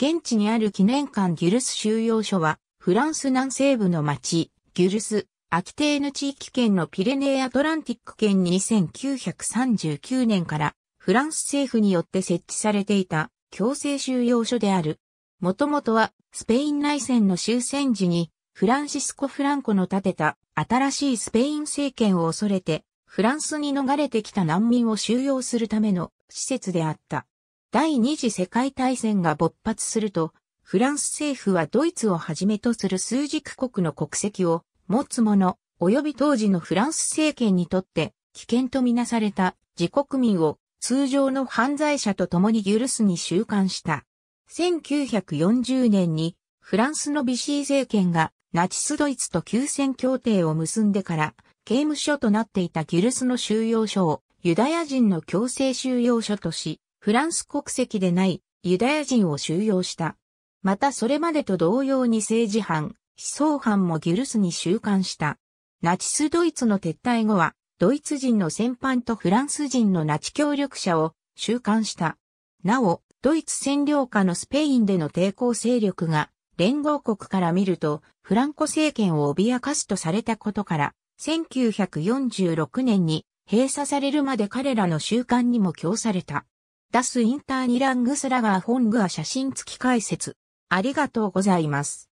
現地にある記念館ギュルス収容所は、フランス南西部の町、ギュルス、アキテーヌ地域圏のピレネーアトランティック圏に1939年からフランス政府によって設置されていた強制収容所である。もともとはスペイン内戦の終戦時にフランシスコ・フランコの建てた新しいスペイン政権を恐れてフランスに逃れてきた難民を収容するための施設であった。第二次世界大戦が勃発すると、フランス政府はドイツをはじめとする数軸国の国籍を持つ者、及び当時のフランス政権にとって危険とみなされた自国民を通常の犯罪者と共に許すに収監した。1940年にフランスのビシー政権がナチスドイツと休戦協定を結んでから刑務所となっていたギュルスの収容所をユダヤ人の強制収容所とし、フランス国籍でないユダヤ人を収容した。またそれまでと同様に政治犯、思想犯もギュルスに収監した。ナチスドイツの撤退後は、ドイツ人の戦犯とフランス人のナチ協力者を収監した。なお、ドイツ占領下のスペインでの抵抗勢力が、連合国から見ると、フランコ政権を脅かすとされたことから、1946年に閉鎖されるまで彼らの収監にも供された。ダスインターニラングスラガーフォングア写真付き解説。ありがとうございます。